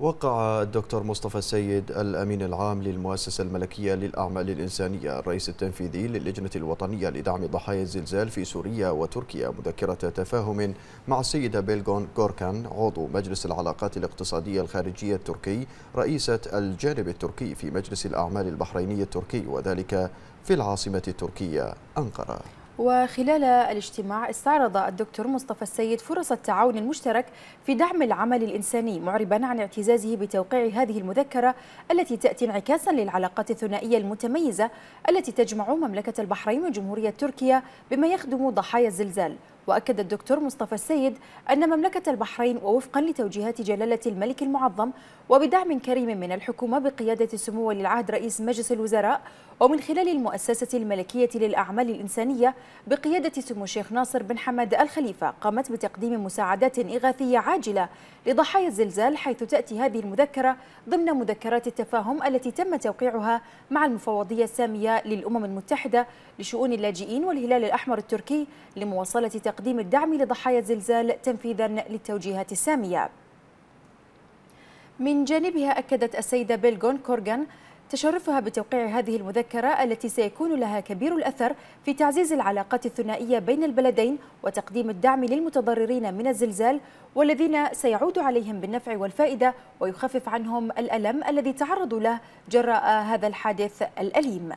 وقع الدكتور مصطفى السيد الأمين العام للمؤسسة الملكية للأعمال الإنسانية الرئيس التنفيذي للجنة الوطنية لدعم ضحايا الزلزال في سوريا وتركيا مذكرة تفاهم مع السيدة بيلغون غوركان عضو مجلس العلاقات الاقتصادية الخارجية التركي رئيسة الجانب التركي في مجلس الأعمال البحريني التركي وذلك في العاصمة التركية أنقرة وخلال الاجتماع استعرض الدكتور مصطفى السيد فرص التعاون المشترك في دعم العمل الإنساني معربا عن اعتزازه بتوقيع هذه المذكرة التي تأتي انعكاسا للعلاقات الثنائية المتميزة التي تجمع مملكة البحرين وجمهورية تركيا بما يخدم ضحايا الزلزال وأكد الدكتور مصطفى السيد أن مملكة البحرين ووفقا لتوجيهات جلالة الملك المعظم وبدعم كريم من الحكومة بقيادة سمو ولي العهد رئيس مجلس الوزراء ومن خلال المؤسسة الملكية للأعمال الإنسانية بقيادة سمو الشيخ ناصر بن حمد الخليفة قامت بتقديم مساعدات إغاثية عاجلة لضحايا الزلزال حيث تأتي هذه المذكرة ضمن مذكرات التفاهم التي تم توقيعها مع المفوضية السامية للأمم المتحدة لشؤون اللاجئين والهلال الأحمر التركي لمواصلة تقديم الدعم لضحايا الزلزال تنفيذا للتوجيهات السامية من جانبها أكدت السيدة بيلغون كورغان تشرفها بتوقيع هذه المذكرة التي سيكون لها كبير الأثر في تعزيز العلاقات الثنائية بين البلدين وتقديم الدعم للمتضررين من الزلزال والذين سيعود عليهم بالنفع والفائدة ويخفف عنهم الألم الذي تعرضوا له جراء هذا الحادث الأليم